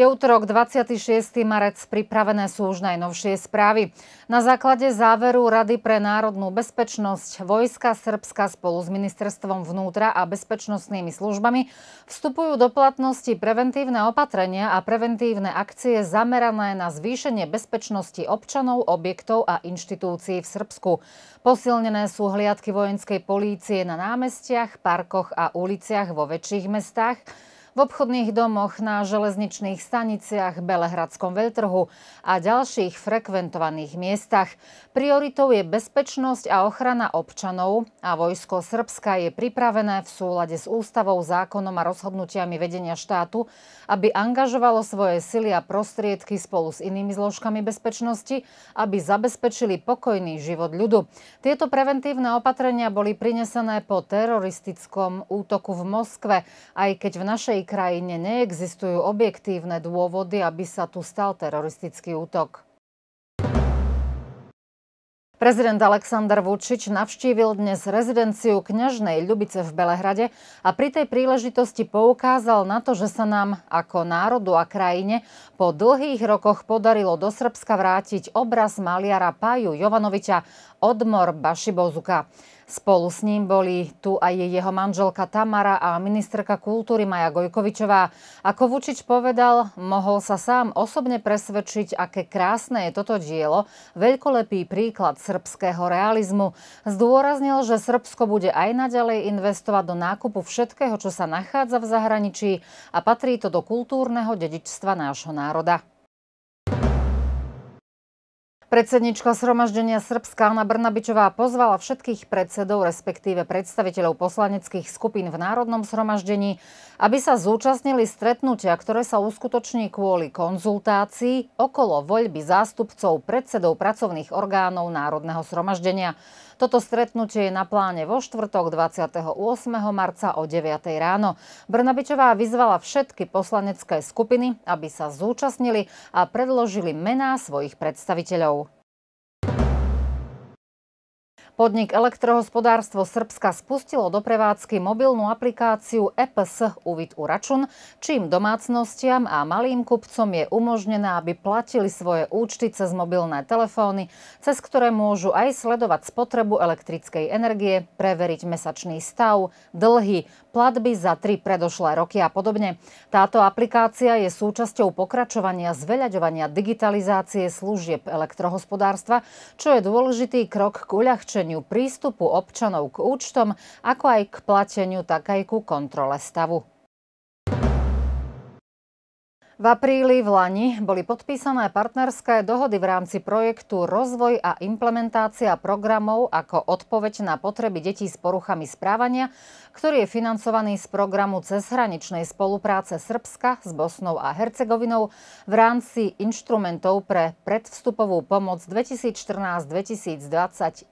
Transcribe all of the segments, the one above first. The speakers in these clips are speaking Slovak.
Je útorok 26. marec, pripravené sú už najnovšie správy. Na základe záveru Rady pre národnú bezpečnosť vojska Srbska spolu s ministerstvom vnútra a bezpečnostnými službami vstupujú do platnosti preventívne opatrenia a preventívne akcie zamerané na zvýšenie bezpečnosti občanov, objektov a inštitúcií v Srbsku. Posilnené sú hliadky vojenskej polície na námestiach, parkoch a uliciach vo väčších mestách, v obchodných domoch na železničných staniciach Belehradskom veľtrhu a ďalších frekventovaných miestach. Prioritou je bezpečnosť a ochrana občanov a vojsko Srbska je pripravené v súlade s ústavou, zákonom a rozhodnutiami vedenia štátu, aby angažovalo svoje sily a prostriedky spolu s inými zložkami bezpečnosti, aby zabezpečili pokojný život ľudu. Tieto preventívne opatrenia boli prinesené po teroristickom útoku v Moskve, aj keď v našej celej krajine neexistujú objektívne dôvody, aby sa tu stal teroristický útok. Prezident Aleksandr Vučič navštívil dnes rezidenciu kňažnej Ľubice v Belehrade a pri tej príležitosti poukázal na to, že sa nám ako národu a krajine po dlhých rokoch podarilo do Srbska vrátiť obraz maliara Paju Jovanoviča Odmor Bašibozuka. Spolu s ním boli tu aj jeho manželka Tamara a ministerka kultúry Maja Gojkovičová. Ako Vučič povedal, mohol sa sám osobne presvedčiť, aké krásne je toto dielo, veľkolepý príklad srbského realizmu. Zdôraznil, že Srbsko bude aj naďalej investovať do nákupu všetkého, čo sa nachádza v zahraničí a patrí to do kultúrneho dedičstva nášho národa. Predsednička Sromaždenia Srbska Anna Brnabičová pozvala všetkých predsedov, respektíve predstaviteľov poslaneckých skupín v Národnom sromaždení, aby sa zúčastnili stretnutia, ktoré sa uskutoční kvôli konzultácii okolo voľby zástupcov predsedov pracovných orgánov Národného sromaždenia. Toto stretnutie je na pláne vo štvrtok 28. marca o 9. ráno. Brnabičová vyzvala všetky poslanecké skupiny, aby sa zúčastnili a predložili mená svojich predstaviteľov. Podnik Elektrohospodárstvo Srbska spustilo do prevádzky mobilnú aplikáciu EPS Uvid Uračun, čím domácnostiam a malým kupcom je umožnené, aby platili svoje účty cez mobilné telefóny, cez ktoré môžu aj sledovať spotrebu elektrickej energie, preveriť mesačný stav, dlhy, platby za tri predošlé roky a podobne. Táto aplikácia je súčasťou pokračovania zveľaďovania digitalizácie služieb elektrohospodárstva, čo je dôležitý krok k uľahčeniu zlepšeniu prístupu občanov k účtom, ako aj k plateniu, tak aj ku kontrole stavu. V apríli v Lani boli podpísané partnerské dohody v rámci projektu Rozvoj a implementácia programov ako odpoveď na potreby detí s poruchami správania, ktorý je financovaný z programu cezhraničnej spolupráce Srbska s Bosnou a Hercegovinou v rámci inštrumentov pre predvstupovú pomoc 2014-2020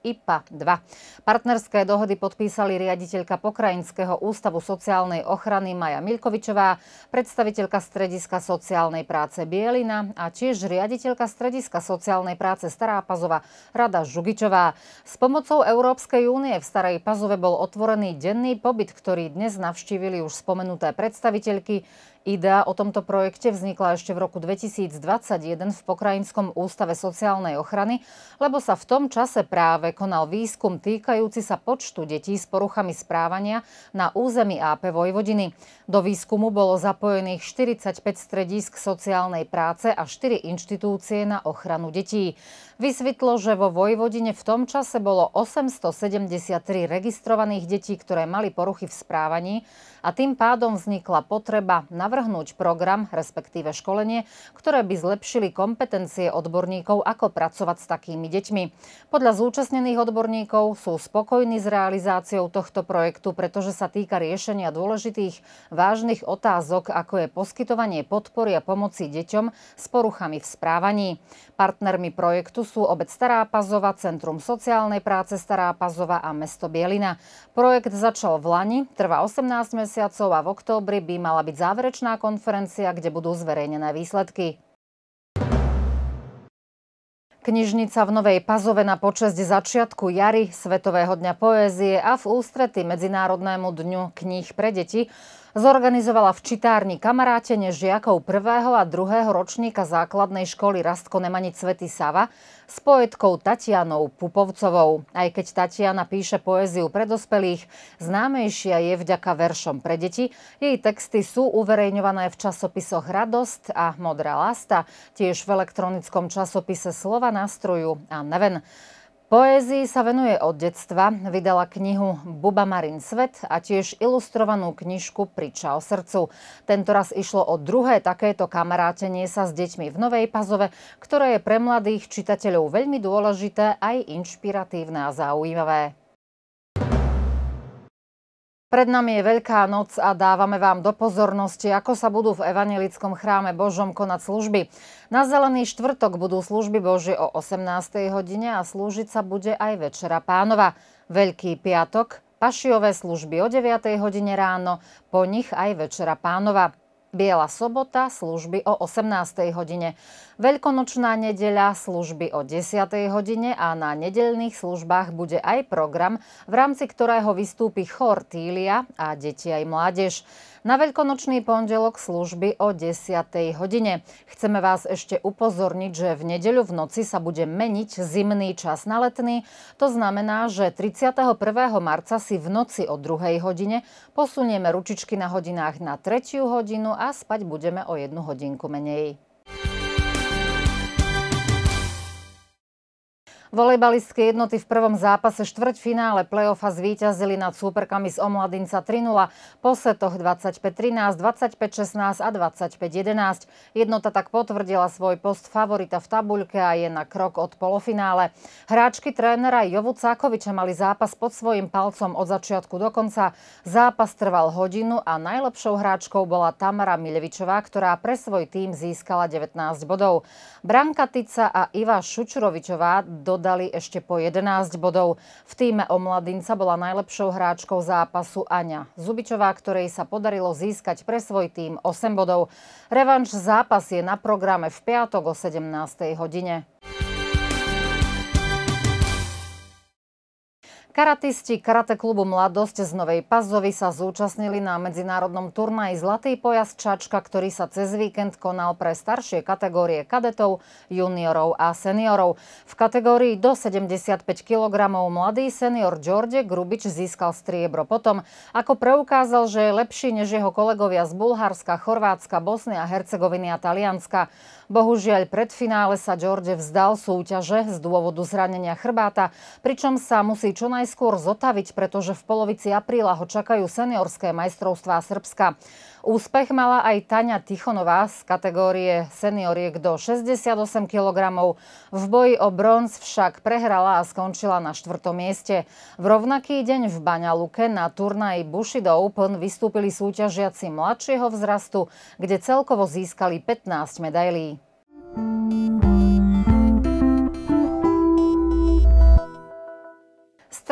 IPA 2. Partnerské dohody podpísali riaditeľka Pokrajinského ústavu sociálnej ochrany Maja Milkovičová, predstaviteľka strediska sociálnej sociálnej práce Bielina a tiež riaditeľka strediska sociálnej práce Stará Pazova Rada Žugičová. S pomocou Európskej únie v Starej Pazove bol otvorený denný pobyt, ktorý dnes navštívili už spomenuté predstaviteľky Idea o tomto projekte vznikla ešte v roku 2021 v Pokrajinskom ústave sociálnej ochrany, lebo sa v tom čase práve konal výskum týkajúci sa počtu detí s poruchami správania na území AP Vojvodiny. Do výskumu bolo zapojených 45 stredísk sociálnej práce a 4 inštitúcie na ochranu detí. Vysvetlo, že vo Vojvodine v tom čase bolo 873 registrovaných detí, ktoré mali poruchy v správaní a tým pádom vznikla potreba na navrhnúť program, respektíve školenie, ktoré by zlepšili kompetencie odborníkov, ako pracovať s takými deťmi. Podľa zúčastnených odborníkov sú spokojní s realizáciou tohto projektu, pretože sa týka riešenia dôležitých vážnych otázok, ako je poskytovanie podpory a pomoci deťom s poruchami v správaní. Partnermi projektu sú obec Stará Pazova, Centrum sociálnej práce Stará Pazova a mesto Bielina. Projekt začal v Lani, trvá 18 mesiacov a v októbri by mala byť záverečná záverečná konferencia, kde budú zverejnené výsledky. Knižnica v Novej Pazove na počesť začiatku jary, Svetového dňa poézie a v ústrety Medzinárodnému dňu kníh pre deti zorganizovala v čitárni kamarátene žiakov prvého a druhého ročníka základnej školy Rastko Nemani Svety Sava s poetkou Tatianou Pupovcovou. Aj keď Tatiana píše poéziu pre dospelých, známejšia je vďaka veršom pre deti. Jej texty sú uverejňované v časopisoch Radosť a Modrá lasta, tiež v elektronickom časopise Slova nástroju a Neven. Poézii sa venuje od detstva, vydala knihu Buba Marin svet a tiež ilustrovanú knižku Priča o srdcu. Tento raz išlo o druhé takéto kamarátenie sa s deťmi v Novej Pazove, ktoré je pre mladých čitateľov veľmi dôležité aj inšpiratívne a zaujímavé. Pred nami je Veľká noc a dávame vám do pozornosti, ako sa budú v Evangelickom chráme Božom konať služby. Na Zelený štvrtok budú služby Bože o 18. hodine a slúžiť sa bude aj Večera pánova. Veľký piatok, pašiové služby o 9. hodine ráno, po nich aj Večera pánova. Biela sobota služby o 18. hodine, Veľkonočná nedeľa služby o 10. hodine a na nedeľných službách bude aj program, v rámci ktorého vystúpi chor Tília a deti aj mládež. Na Veľkonočný pondelok služby o 10. hodine. Chceme vás ešte upozorniť, že v nedeľu v noci sa bude meniť zimný čas na letný. To znamená, že 31. marca si v noci o 2. hodine posunieme ručičky na hodinách na 3. hodinu a spať budeme o jednu hodinku menej. Volejbalistky jednoty v prvom zápase štvrťfinále play-offa zvíťazili nad súperkami z Omladinca 3-0 po setoch 25-13, 25-16 a 25-11. Jednota tak potvrdila svoj post favorita v tabuľke a je na krok od polofinále. Hráčky trénera Jovu Cákoviča mali zápas pod svojim palcom od začiatku do konca. Zápas trval hodinu a najlepšou hráčkou bola Tamara Milevičová, ktorá pre svoj tým získala 19 bodov. Branka Tica a Iva Šučurovičová do Dali ešte po 11 bodov. V týme o Mladinca bola najlepšou hráčkou zápasu Aňa Zubičová, ktorej sa podarilo získať pre svoj tým 8 bodov. Revanš zápas je na programe v piatok o 17. hodine. Karatisti Karate klubu Mladosť z Novej Pazovy sa zúčastnili na medzinárodnom turnaji Zlatý pojazd Čačka, ktorý sa cez víkend konal pre staršie kategórie kadetov, juniorov a seniorov. V kategórii do 75 kg mladý senior George Grubič získal striebro potom, ako preukázal, že je lepší než jeho kolegovia z Bulharska, Chorvátska, Bosny a Hercegoviny a Talianska. Bohužiaľ, pred finále sa George vzdal súťaže z dôvodu zranenia chrbáta, pričom sa musí čo najskôr zotaviť, pretože v polovici apríla ho čakajú seniorské majstrovstvá Srbska. Úspech mala aj Tania Tichonová z kategórie senioriek do 68 kg. V boji o bronz však prehrala a skončila na štvrtom mieste. V rovnaký deň v Baňaluke na turnaji Bushido Open vystúpili súťažiaci mladšieho vzrastu, kde celkovo získali 15 medailí.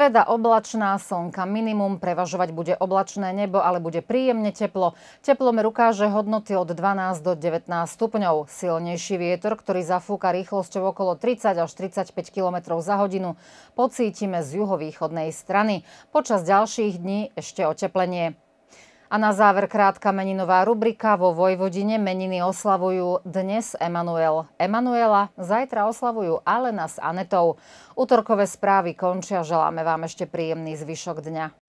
Streda oblačná slnka. Minimum prevažovať bude oblačné nebo, ale bude príjemne teplo. Teplomer ukáže hodnoty od 12 do 19 stupňov. Silnejší vietor, ktorý zafúka rýchlosťou okolo 30 až 35 km za hodinu, pocítime z juhovýchodnej strany. Počas ďalších dní ešte oteplenie. A na záver krátka meninová rubrika. Vo Vojvodine meniny oslavujú dnes Emanuel Emanuela, zajtra oslavujú Alena s Anetou. Útorkové správy končia. Želáme vám ešte príjemný zvyšok dňa.